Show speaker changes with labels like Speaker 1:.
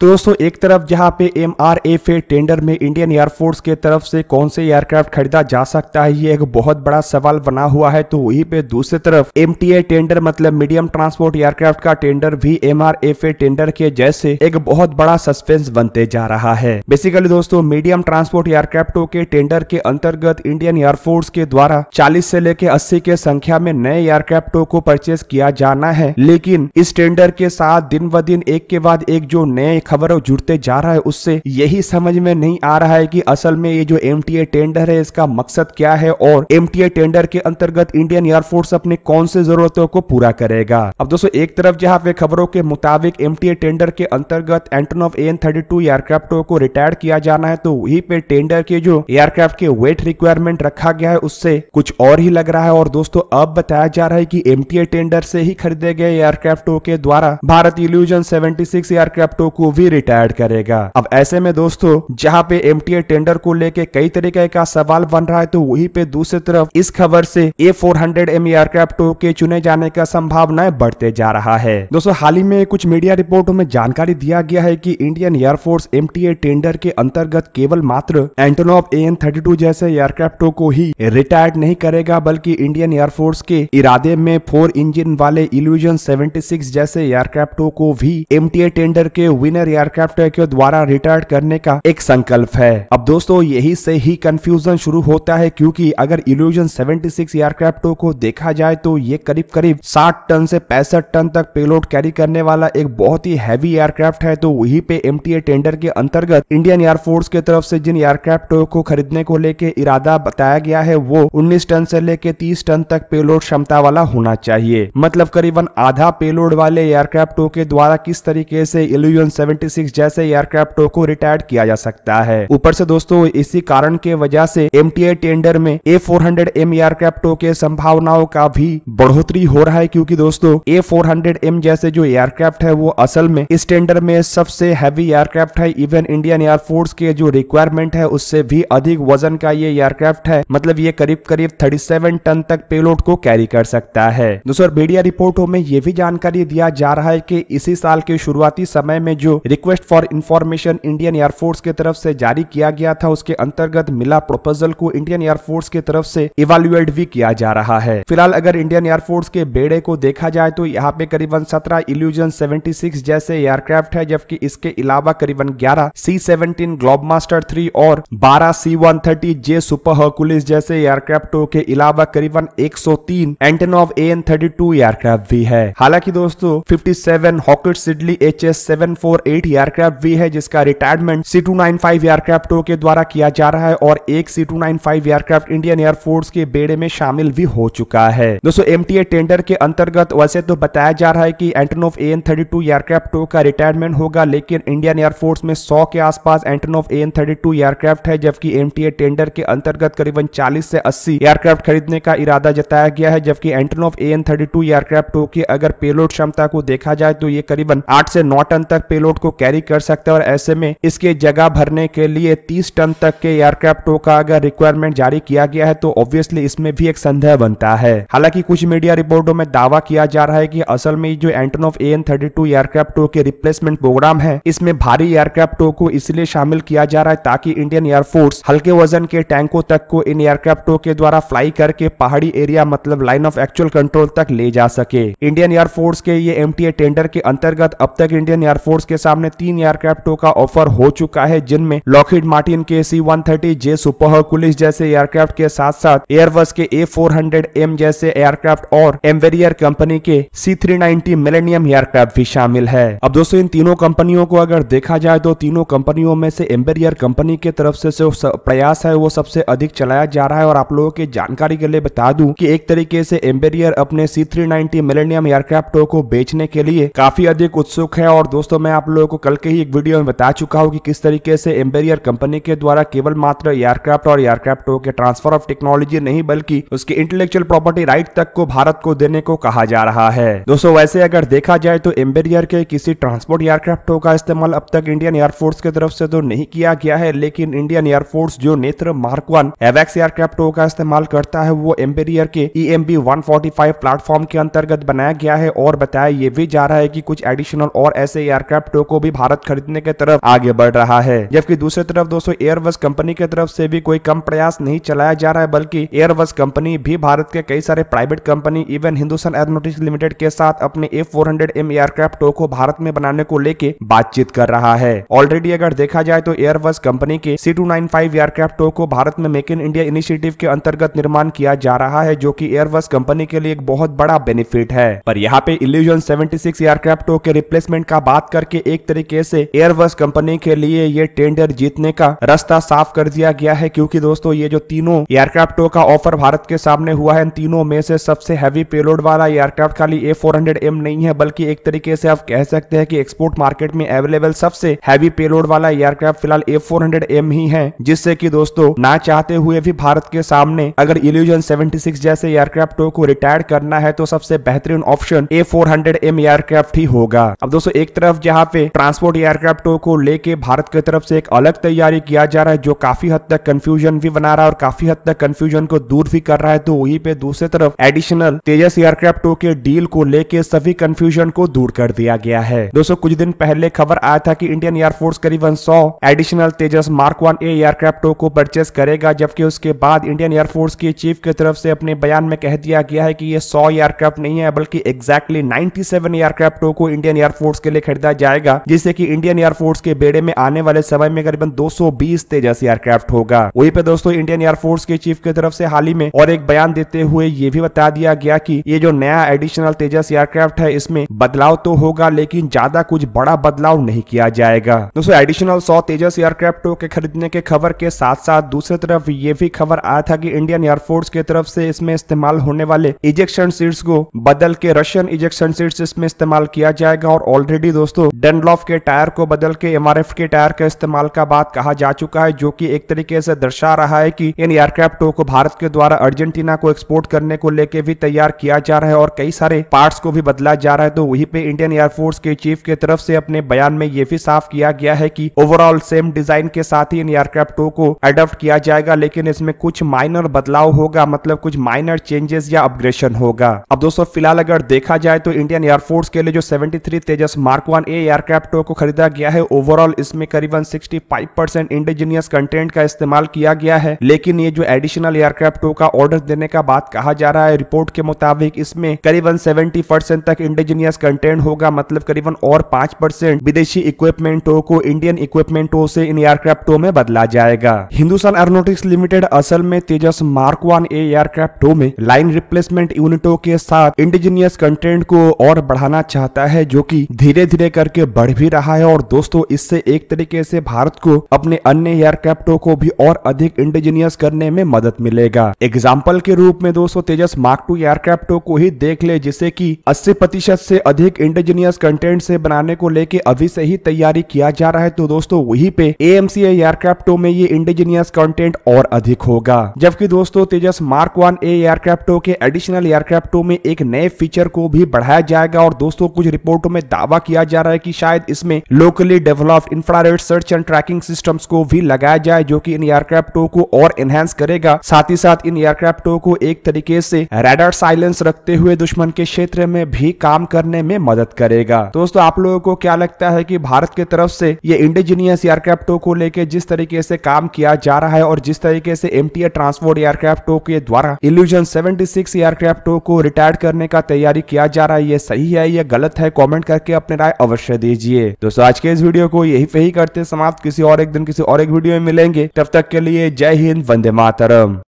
Speaker 1: तो दोस्तों एक तरफ जहां पे M R F A tender में इंडियन एयरफोर्स के तरफ से कौन से एयरक्राफ्ट खरीदा जा सकता है ये एक बहुत बड़ा सवाल बना हुआ है तो वहीं पे दूसरी तरफ एम टी ए टेंडर मतलब मीडियम ट्रांसपोर्ट एयरक्राफ्ट का टेंडर भी M R F A tender के जैसे एक बहुत बड़ा सस्पेंस बनते जा रहा है बेसिकली दोस्तों मीडियम ट्रांसपोर्ट एयरक्राफ्टों के टेंडर के अंतर्गत इंडियन एयरफोर्स के द्वारा चालीस से लेकर अस्सी के संख्या में नए एयरक्राफ्टों को परचेज किया जाना है लेकिन इस टेंडर के साथ दिन ब दिन एक के बाद एक जो नए खबर जुड़ते जा रहा है उससे यही समझ में नहीं आ रहा है कि असल में ये जो एम टेंडर है इसका मकसद क्या है और एम टेंडर के अंतर्गत इंडियन एयरफोर्स अपने कौन से जरूरतों को पूरा करेगा अब दोस्तों एक तरफ जहाँ पे खबरों के मुताबिक एम टेंडर के अंतर्गत of N thirty two aircraft को रिटायर किया जाना है तो वही पे टेंडर के जो एयरक्राफ्ट के वेट रिक्वायरमेंट रखा गया है उससे कुछ और ही लग रहा है और दोस्तों अब बताया जा रहा है की एम टेंडर से ही खरीदे गए एयरक्राफ्टों के द्वारा भारत इल्यूजन सेवेंटी एयरक्राफ्टों को भी रिटायर्ड करेगा अब ऐसे में दोस्तों जहाँ पे एम टेंडर को लेके कई तरीके का सवाल बन रहा है तो वही पे दूसरी तरफ इस खबर से A four hundred M aircraft के चुने जाने का संभावनाएं बढ़ते जा रहा है दोस्तों हाल ही में कुछ मीडिया रिपोर्टों में जानकारी दिया गया है की इंडियन एयरफोर्स एम टेंडर के अंतर्गत केवल मात्र Antonov A N thirty two जैसे एयरक्राफ्ट को ही रिटायर्ड नहीं करेगा बल्कि इंडियन एयरफोर्स के इरादे में फोर इंजन वाले इल्यूजन 76 जैसे एयरक्राफ्टो को भी एम टेंडर के विनर एयरक्राफ्ट के द्वारा रिटायर करने का एक संकल्प है अब दोस्तों यही से ही कंफ्यूजन शुरू होता है क्योंकि अगर इल्यूजन 76 एयरक्राफ्टों को देखा जाए तो ये करीब करीब 60 टन से पैंसठ टन तक पेलोड कैरी करने वाला एक बहुत ही हैवी एयरक्राफ्ट है तो वही पे एम टेंडर के अंतर्गत इंडियन एयरफोर्स के तरफ ऐसी जिन एयरक्राफ्ट को खरीदने को लेकर इरादा बताया गया है वो उन्नीस टन ऐसी लेके तीस टन तक पेलोड क्षमता वाला होना चाहिए मतलब करीबन आधा पेलोड वाले एयरक्राफ्टों के द्वारा किस तरीके से इल्यूजन सेवेंटी सिक्स जैसे एयरक्राफ्टों को रिटायर्ड किया जा सकता है ऊपर से दोस्तों इसी कारण के वजह से एम टेंडर में ए फोर हंड्रेड एम एयरक्राफ्टों के संभावनाओं का भी बढ़ोतरी हो रहा है क्योंकि दोस्तों ए फोर हंड्रेड एम जैसे जो एयरक्राफ्ट है वो असल में इस टेंडर में सबसे हैवी एयरक्राफ्ट है इवन इंडियन एयरफोर्स के जो रिक्वायरमेंट है उससे भी अधिक वजन का ये एयरक्राफ्ट है मतलब ये करीब करीब थर्टी टन तक पेलोड को कैरी कर सकता है दोस्तों मीडिया रिपोर्टों में ये भी जानकारी दिया जा रहा है की इसी साल के शुरुआती समय में जो request for information Indian air force के तरफ से जारी किया गया था उसके अंतर्गत मिला प्रोपोजल को इंडियन एयरफोर्स की तरफ से इवेल्युएट भी किया जा रहा है फिलहाल अगर इंडियन एयरफोर्स के बेड़े को देखा जाए तो यहाँ पे करीबन सत्रह इल्यूजन सेवेंटी जैसे एयरक्राफ्ट है जबकि इसके अलावा करीबन ग्यारह C seventeen Globemaster three और बारह C one thirty J super Hercules जैसे एयरक्राफ्टों के अलावा करीबन 103 of A N thirty two aircraft भी है हालांकि दोस्तों 57 Hawker Siddeley H S seven four eight aircraft भी है जिसका retirement C two nine five aircraft के द्वारा किया जा रहा है और एक C two nine five aircraft Indian air force के बेड़े में शामिल भी हो चुका है दोस्तों एम टेंडर के अंतर्गत वैसे तो बताया जा रहा है की Antonov A N thirty two aircraft का रिटायरमेंट होगा लेकिन इंडियन एयरफोर्स में सौ के आसपास Antonov A N thirty two aircraft है जबकि एम टेंडर के अंतर्गत करीबन चालीस से अस्सी एयरक्राफ्ट खरीदने का इरादा जताया गया है जबकि Antonov A N thirty two एयरक्राफ्टों की अगर पेलोड क्षमता को देखा जाए तो ये करीबन आठ से नौ टन तक पेलोड को कैरी कर सकता है और ऐसे में इसके जगह भरने के लिए 30 टन तक के एयरक्राफ्टों का अगर रिक्वायरमेंट जारी किया गया है तो ऑब्वियसली इसमें भी एक संदेह बनता है हालांकि कुछ मीडिया रिपोर्टों में दावा किया जा रहा है की असल में जो एंटनोफ ए एन एयरक्राफ्टों के रिप्लेसमेंट प्रोग्राम है इसमें भारी एयरक्राफ्टों को इसलिए शामिल किया जा रहा है ताकि इंडियन एयरफोर्स हल्के वजन के टैंकों तक को इन एयरक्राफ्टों के द्वारा फ्लाई करके पहाड़ी एरिया मतलब लाइन ऑफ एक्चुअल कंट्रोल तक ले जा सके इंडियन एयरफोर्स के ये एम टेंडर के अंतर्गत अब तक इंडियन एयरफोर्स के साथ सामने तीन एयरक्राफ्ट का ऑफर हो चुका है जिनमें लॉकहीड मार्टिन के सी वन थर्टी जे सुपरकुलिस जैसे एयरक्राफ्ट के साथ साथ एयरबस के ए फोर हंड्रेड एम जैसे एयरक्राफ्ट और एम्बेरियर कंपनी के C three ninety millennium aircraft भी शामिल है अब दोस्तों इन तीनों कंपनियों को अगर देखा जाए तो तीनों कंपनियों में से एम्बेरियर कंपनी के तरफ से जो प्रयास है वो सबसे अधिक चलाया जा रहा है और आप लोगों की जानकारी के लिए बता दूं कि एक तरीके से एम्बेरियर अपने सी थ्री नाइनटी मिलेनियम एयरक्राफ्टों को बेचने के लिए काफी अधिक उत्सुक है और दोस्तों मैं आप लोग लोगों को कल के ही एक वीडियो में बता चुका हूँ कि किस तरीके से एम्बेरियर कंपनी के द्वारा केवल मात्र एयरक्राफ्ट और एयरक्राफ्टों के ट्रांसफर ऑफ टेक्नोलॉजी नहीं बल्कि उसके इंटेलेक्चुअल प्रॉपर्टी राइट तक को भारत को देने को कहा जा रहा है दोस्तों वैसे अगर देखा जाए तो एम्बेरियर के किसी ट्रांसपोर्ट एयरक्राफ्टों का इस्तेमाल अब तक इंडियन एयरफोर्स की तरफ से तो नहीं किया गया है लेकिन इंडियन एयरफोर्स जो नेत्र मार्क वन एवेक्स एयरक्राफ्टों का इस्तेमाल करता है वो एम्बेरियर के ई एम बी प्लेटफॉर्म के अंतर्गत बनाया गया है और बताया ये भी जा रहा है की कुछ एडिशनल और ऐसे एयरक्राफ्टों को भी भारत खरीदने के तरफ आगे बढ़ रहा है जबकि दूसरी तरफ दोस्तों एयरबस कंपनी की तरफ से भी कोई कम प्रयास नहीं चलाया जा रहा है बल्कि एयरबस कंपनी भी भारत के कई सारे private company even Hindustan aeronautics limited के साथ अपने A four hundred M aircraft को भारत में बनाने को लेके बातचीत कर रहा है ऑलरेडी अगर देखा जाए तो एयरबस कंपनी के C two nine five aircraft को भारत में मेक इन इंडिया इनिशिएटिव के अंतर्गत निर्माण किया जा रहा है जो कि एयरबस कंपनी के लिए एक बहुत बड़ा बेनिफिट है पर यहाँ पे इल्यूजन 76 एयरक्राफ्ट के रिप्लेसमेंट का बात करके एक एक तरीके से एयरबस कंपनी के लिए ये टेंडर जीतने का रास्ता साफ कर दिया गया है क्योंकि दोस्तों ये जो तीनों एयरक्राफ्टों का ऑफर भारत के सामने हुआ है इन तीनों में से सबसे हैवी पेलोड वाला एयरक्राफ्ट खाली ए फोर नहीं है बल्कि एक तरीके से आप कह सकते हैं कि एक्सपोर्ट मार्केट में अवेलेबल सबसे हैवी पेलोड वाला एयरक्राफ्ट फिलहाल ए फोर ही है जिससे की दोस्तों ना चाहते हुए भी भारत के सामने अगर इल्यूजन सेवेंटी जैसे एयरक्राफ्टो को रिटायर करना है तो सबसे बेहतरीन ऑप्शन ए फोर एयरक्राफ्ट ही होगा अब दोस्तों एक तरफ जहाँ पे ट्रांसपोर्ट एयरक्राफ्टों को लेके भारत की तरफ से एक अलग तैयारी किया जा रहा है जो काफी हद तक कंफ्यूजन भी बना रहा है और काफी हद तक कंफ्यूजन को दूर भी कर रहा है तो वहीं पे दूसरी तरफ एडिशनल तेजस एयरक्राफ्टों के डील को लेके सभी कंफ्यूजन को दूर कर दिया गया है दोस्तों कुछ दिन पहले खबर आया था की इंडियन एयरफोर्स करीबन सौ एडिशनल तेजस मार्क वन एयरक्राफ्टों को परचेस करेगा जबकि उसके बाद इंडियन एयरफोर्स के चीफ की तरफ से अपने बयान में कह दिया गया है की ये सौ एयरक्राफ्ट नहीं है बल्कि एग्जैक्टली सेवन एयरक्राफ्टों को इंडियन एयरफोर्स के लिए खरीदा जाएगा जिससे की इंडियन एयरफोर्स के बेड़े में आने वाले समय में करीबन 220 तेजस एयरक्राफ्ट होगा वही पे दोस्तों इंडियन एयरफोर्स के चीफ की तरफ से हाल ही में और एक बयान देते हुए ये भी बता दिया गया की ये जो नया एडिशनल तेजस एयरक्राफ्ट है इसमें बदलाव तो होगा लेकिन ज्यादा कुछ बड़ा बदलाव नहीं किया जाएगा दोस्तों एडिशनल सौ तेजस एयरक्राफ्टों के खरीदने के खबर के साथ साथ दूसरी तरफ ये भी खबर आया था कि इंडियन एयरफोर्स के तरफ से इसमें इस्तेमाल होने वाले इजेक्शन सीट्स को बदल के रशियन इजेक्शन सीट्स इसमें इस्तेमाल किया जाएगा और ऑलरेडी दोस्तों डन डनलॉफ के टायर को बदल के एम के टायर के इस्तेमाल का बात कहा जा चुका है जो कि एक तरीके से दर्शा रहा है कि इन एयरक्राफ्टों को भारत के द्वारा अर्जेंटीना को एक्सपोर्ट करने को लेके भी तैयार किया जा रहा है और कई सारे पार्ट्स को भी बदला जा रहा है तो वहीं पे इंडियन एयरफोर्स के चीफ के तरफ से अपने बयान में ये भी साफ किया गया है की ओवरऑल सेम डिजाइन के साथ ही इन एयरक्राफ्टों को अडोप्ट किया जाएगा लेकिन इसमें कुछ माइनर बदलाव होगा मतलब कुछ माइनर चेंजेस या अपग्रेशन होगा अब दोस्तों फिलहाल अगर देखा जाए तो इंडियन एयरफोर्स के लिए जो seventy Tejas mark one air aircraft कैप्टो को खरीदा गया है ओवरऑल इसमें करीबन 65 परसेंट इंडिजिनियस कंटेंट का इस्तेमाल किया गया है लेकिन ये जो एडिशनल एयरक्राफ्ट का ऑर्डर देने का बात कहा जा रहा है रिपोर्ट के मुताबिक इसमें करीबन 70 परसेंट तक इंडिजिनियस कंटेंट होगा मतलब करीबन और पांच परसेंट विदेशी इक्विपमेंटो को इंडियन इक्विपमेंटो से इन एयरक्राफ्टों में बदला जाएगा हिंदुस्तान एरोनोटिक्स लिमिटेड असल में तेजस मार्क वन ए एयरक्राफ्टों में लाइन रिप्लेसमेंट यूनिटों के साथ इंडिजिनियस कंटेंट को और बढ़ाना चाहता है जो की धीरे धीरे करके बढ़ भी रहा है और दोस्तों इससे एक तरीके से भारत को अपने अन्य एयरक्राफ्टों को भी और अधिक इंडिजीनियस करने में मदद मिलेगा एग्जाम्पल के रूप में दोस्तों तेजस मार्क टू एयरक्राफ्टो को ही देख ले जिसे की अस्सी प्रतिशत से अधिक इंडिजीनियस कंटेंट से बनाने को लेके अभी से ही तैयारी किया जा रहा है तो दोस्तों वही पे सी एयरक्राफ्टों में ये इंडिजीनियस कंटेंट और अधिक होगा जबकि दोस्तों तेजस मार्क वन एयरक्राफ्टो एयरक्राफ्टों के एडिशनल एयरक्राफ्टों में एक नए फीचर को भी बढ़ाया जाएगा और दोस्तों कुछ रिपोर्टों में दावा किया जा रहा है की शायद शायद इसमें locally developed infrared search and tracking systems को भी लगाया जाए जो कि इन एयरक्राफ्टों को और एनहेंस करेगा साथ ही साथ इन एयरक्राफ्टों को एक तरीके से रेडर साइलेंस रखते हुए दुश्मन के क्षेत्र में भी काम करने में मदद करेगा दोस्तों आप लोगों को क्या लगता है की भारत के तरफ से ये इंडिजीनियस एयरक्राफ्टों को लेकर जिस तरीके से काम किया जा रहा है और जिस तरीके से एम टी ट्रांसपोर्ट एयरक्राफ्टो के द्वारा इल्यूजन 76 एयरक्राफ्टो को रिटायर्ड करने का तैयारी किया जा रहा है ये सही है या गलत है कमेंट करके अपने राय अवश्य दीजिए दीजिए दोस्तों आज के इस वीडियो को यही पे ही करते समाप्त किसी और एक दिन किसी और एक वीडियो में मिलेंगे तब तक के लिए जय हिंद वंदे मातरम